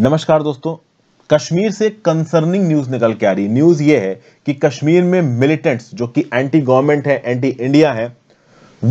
नमस्कार दोस्तों कश्मीर से कंसर्निंग न्यूज निकल के आ रही न्यूज ये है कि कश्मीर में मिलिटेंट्स जो कि एंटी गवर्नमेंट है एंटी इंडिया है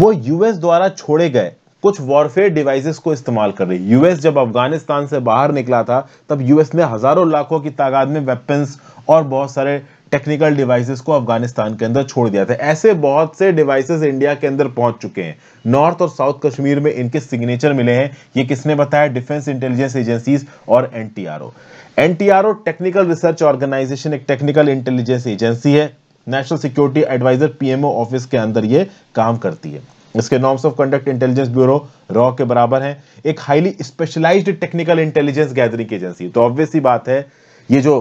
वो यूएस द्वारा छोड़े गए कुछ वॉरफेयर डिवाइसेस को इस्तेमाल कर रही यूएस जब अफगानिस्तान से बाहर निकला था तब यूएस ने हजारों लाखों की तादाद में वेपन्स और बहुत सारे टेक्निकल डिवाइसेस को अफगानिस्तान के अंदर छोड़ दिया था ऐसे बहुत से डिवाइसेस इंडिया के अंदर पहुंच चुके हैं नॉर्थ और साउथ कश्मीर में इनके सिग्नेचर मिले हैं ये किसने बताया डिफेंस इंटेलिजेंस एजेंसीज और NTRO NTRO technical research organisation एक टेक्निकल इंटेलिजेंस एजेंसी है national security adviser PMO office के अंदर ये काम करती है इसके norms of conduct intelligence bureau रॉ के बराबर है एक highly specialised technical intelligence gathering agency तो ऑब्वियस ही बात है ये जो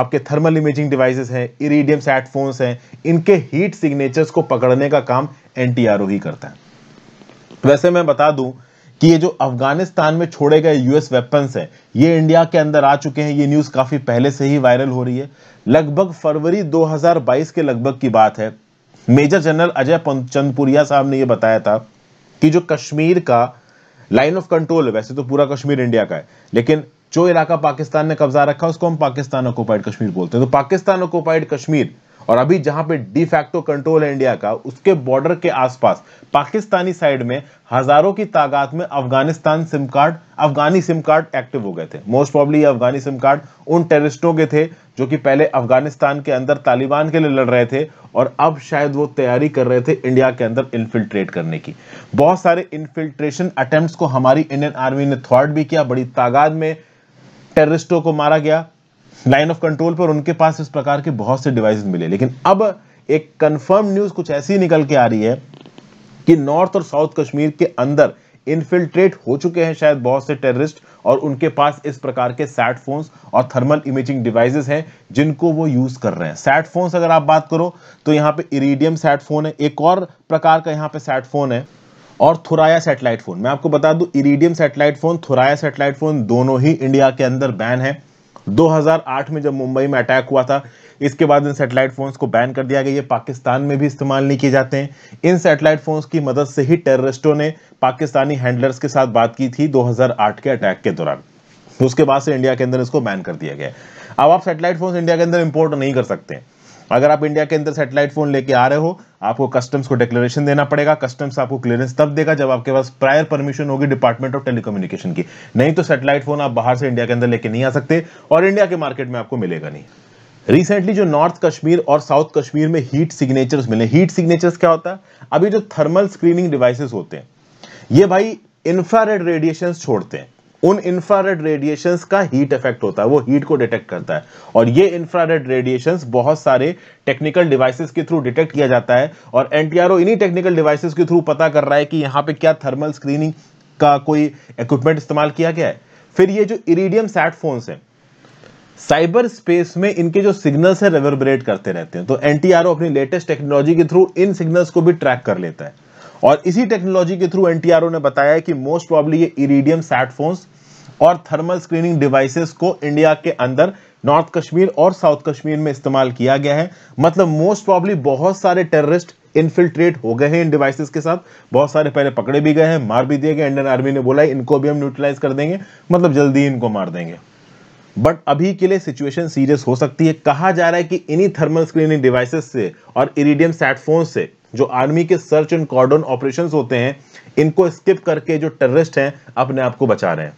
आपके थर्मल इमेजिंग डिवाइसेस हैं इरीडियम सैट फोन्स हैं इनके हीट सिग्नेचर्स को पकड़ने का काम एन ही करता है वैसे मैं बता दूं कि ये जो अफगानिस्तान में छोड़े गए यूएस वेपन्स हैं ये इंडिया के अंदर आ चुके हैं ये न्यूज़ काफ़ी पहले से ही वायरल हो रही है लगभग फरवरी 2022 के लगभग की बात है मेजर जनरल अजय चंदपुरिया साहब ने ये बताया था कि जो कश्मीर का लाइन ऑफ कंट्रोल है वैसे तो पूरा कश्मीर इंडिया का है लेकिन जो इलाका पाकिस्तान ने कब्जा रखा उसको हम पाकिस्तान ऑक्यूपाइड कश्मीर बोलते हैं तो पाकिस्तान ऑक्यूपाइड कश्मीर और अभी जहां पे डिफैक्टो कंट्रोल है इंडिया का उसके बॉर्डर के आसपास पाकिस्तानी साइड में हजारों की तादाद में अफगानिस्तान सिम कार्ड अफगानी सिम कार्ड एक्टिव हो गए थे मोस्ट प्रॉब्ली अफगानी सिम कार्ड उन टेररिस्टों के थे जो कि पहले अफगानिस्तान के अंदर तालिबान के लिए लड़ रहे थे और अब शायद वो तैयारी कर रहे थे इंडिया के अंदर इन्फिल्ट्रेट करने की बहुत सारे इन्फिल्ट्रेशन अटेम्प्ट को हमारी इंडियन आर्मी ने थ्रॉट भी किया बड़ी तादाद में टेररिस्टों को मारा गया लाइन ऑफ कंट्रोल पर उनके पास इस प्रकार के बहुत से डिवाइस मिले लेकिन अब एक कंफर्म न्यूज कुछ ऐसी निकल के आ रही है कि नॉर्थ और साउथ कश्मीर के अंदर इनफिल्ट्रेट हो चुके हैं शायद बहुत से टेररिस्ट और उनके पास इस प्रकार के सैट फोन्स और थर्मल इमेजिंग डिवाइसेस हैं जिनको वो यूज कर रहे हैं सैट फोन्स अगर आप बात करो तो यहाँ पे इरीडियम सैट फोन है एक और प्रकार का यहाँ पे सैट फोन है और थुराया सैटेलाइट फ़ोन मैं आपको बता दूं iridium satellite phone Thuraya satellite phone दोनों ही इंडिया के अंदर बैन है 2008 में जब मुंबई में अटैक हुआ था इसके बाद इन सैटेलाइट फ़ोन्स को बैन कर दिया गया ये पाकिस्तान में भी इस्तेमाल नहीं किए जाते हैं इन सैटेलाइट फ़ोन्स की मदद से ही टेररिस्टों ने पाकिस्तानी हैंडलर्स के साथ बात की थी 2008 के अटैक के दौरान उसके बाद से इंडिया के अंदर इसको बैन कर दिया गया अब आप सैटेलाइट फोन इंडिया के अंदर इम्पोर्ट नहीं कर सकते अगर आप इंडिया के अंदर सेटेलाइट फोन लेके आ रहे हो आपको कस्टम्स को डिक्लेरेशन देना पड़ेगा कस्टम्स आपको क्लियरेंस तब देगा जब आपके पास प्रायर परमिशन होगी डिपार्टमेंट ऑफ टेलीकम्युनिकेशन की नहीं तो सेटेलाइट फोन आप बाहर से इंडिया के अंदर लेके नहीं आ सकते और इंडिया के मार्केट में आपको मिलेगा नहीं रिसेंटली जो नॉर्थ कश्मीर और साउथ कश्मीर में हीट सिग्नेचर्स मिले हीट सिग्नेचर्स क्या होता है अभी जो थर्मल स्क्रीनिंग डिवाइसेस होते हैं ये भाई इंफ्रारेड रेडिएशन छोड़ते हैं उन इंफ्रारेड रेडिएशन का हीट इफेक्ट होता है वो हीट को डिटेक्ट करता है और ये इंफ्रारेड रेडिएशन बहुत सारे टेक्निकल डिवाइसेस के थ्रू डिटेक्ट किया जाता है और एनटीआरओ इन्हीं टेक्निकल डिवाइसेस के थ्रू पता कर रहा है कि यहाँ पे क्या थर्मल स्क्रीनिंग का कोई इक्विपमेंट इस्तेमाल किया गया है फिर ये जो इरीडियम सैट फोन्स हैं साइबर स्पेस में इनके जो सिग्नल्स है रेवर्बरेट करते रहते हैं तो एनटीआरओ अपनी लेटेस्ट टेक्नोलॉजी के थ्रू इन सिग्नल्स को भी ट्रैक कर लेता है और इसी टेक्नोलॉजी के थ्रू एनटीआरओ ने बताया कि मोस्ट प्रॉब्ली ये इरीडियम सैटफोन्स और थर्मल स्क्रीनिंग डिवाइसेस को इंडिया के अंदर नॉर्थ कश्मीर और साउथ कश्मीर में इस्तेमाल किया गया है मतलब मोस्ट प्रॉब्ली बहुत सारे टेररिस्ट इन्फिल्ट्रेट हो गए हैं इन डिवाइसेस के साथ बहुत सारे पहले पकड़े भी गए हैं मार भी दिए गए इंडियन आर्मी ने बोला इनको भी हम न्यूट्रलाइज कर देंगे मतलब जल्दी इनको मार देंगे बट अभी के लिए सिचुएशन सीरियस हो सकती है कहा जा रहा है कि इन्हीं थर्मल स्क्रीनिंग डिवाइसेस से और इरीडियम सैटफोन से जो आर्मी के सर्च एंड कॉर्डन ऑपरेशन होते हैं इनको स्किप करके जो टेररिस्ट हैं अपने आप को बचा रहे हैं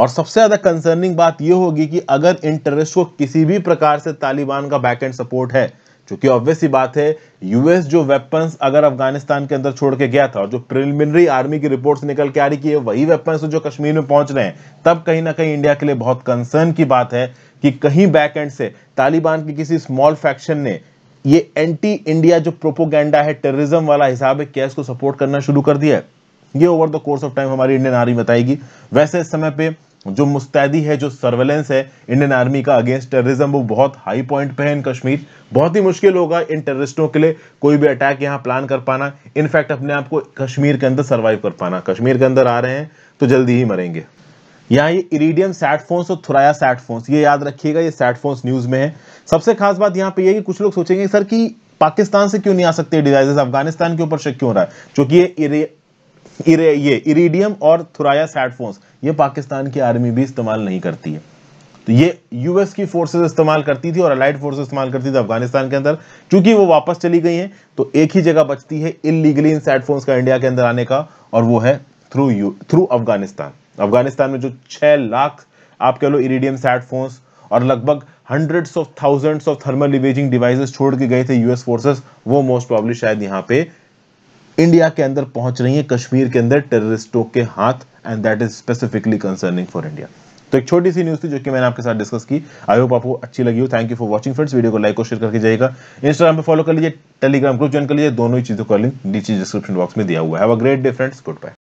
और सबसे ज़्यादा कंसर्निंग बात यह होगी कि अगर इन टेररिस्ट को किसी भी प्रकार से तालिबान का बैक एंड सपोर्ट है क्योंकि ऑब्वियस ही बात है यूएस जो वेपन्स अगर अफगानिस्तान के अंदर छोड़ के गया था और जो प्रिलिमिनरी आर्मी की रिपोर्ट्स निकल के आ रही है वही वेपन्स जो कश्मीर में पहुंच रहे हैं तब कहीं ना कहीं इंडिया के लिए बहुत कंसर्न की बात है कि कहीं बैक एंड से तालिबान के किसी स्मॉल फैक्शन ने ये एंटी इंडिया जो प्रोपोगेंडा है टेररिज्म वाला हिसाब है क्या इसको सपोर्ट करना शुरू कर दिया है ये over the course of time हमारी इंडियन आर्मी बताएगी वैसे इस समय पे जो मुस्तैदी है जो सर्वेलेंस है इंडियन आर्मी का अगेंस्ट टेररिज्म वो बहुत हाई पॉइंट पे है इन कश्मीर बहुत ही मुश्किल होगा इन टेररिस्टों के लिए कोई भी अटैक यहाँ प्लान कर पाना इनफैक्ट अपने आप को कश्मीर के अंदर सर्वाइव कर पाना कश्मीर के अंदर आ रहे हैं तो जल्दी ही मरेंगे यहाँ ये इरीडियम सैटफोन्स और थुराया सैटफोन्स ये याद रखिएगा ये सैटफोन्स न्यूज में है सबसे खास बात यहाँ पे ये कि कुछ लोग सोचेंगे सर कि पाकिस्तान से क्यों नहीं आ सकते डिजाइजेस अफगानिस्तान के ऊपर शक क्यों हो रहा है क्योंकि ये इरे, इरे, ये इरीडियम और थुराया सैटफोन्स ये पाकिस्तान की आर्मी भी इस्तेमाल नहीं करती है तो ये यूएस की फोर्सेस इस्तेमाल करती थी और अलाइड फोर्सेस इस्तेमाल करती थी अफगानिस्तान के अंदर क्योंकि वो वापस चली गई हैं तो एक ही जगह बचती है इलीगली इन सैटफोन्स का इंडिया के अंदर आने का और वो है through you through Afghanistan Afghanistan में जो छह लाख आप कह लो इरीडियम सैट फोन्स और लगभग hundreds of thousands of thermal imaging devices छोड़ के गए थे यूएस फोर्सेस वो मोस्ट प्रॉब्लली शायद यहाँ पे इंडिया के अंदर पहुंच रही है कश्मीर के अंदर टेररिस्टों के हाथ and that is specifically concerning for India तो एक छोटी सी न्यूज थी जो कि मैंने आपके साथ डिस्कस की आई होप आपको अच्छी लगी हो thank you for watching friends video को लाइक और शेयर करके जाएगा इंस्टाग्राम पे फॉलो कर लीजिए टेलीग्राम ग्रुप ज्वाइन कर लीजिए दोनों ही चीजों का लिंक नीचे डिस्क्रिप्शन बॉक्स में दिया हुआ है have a great day friends good bye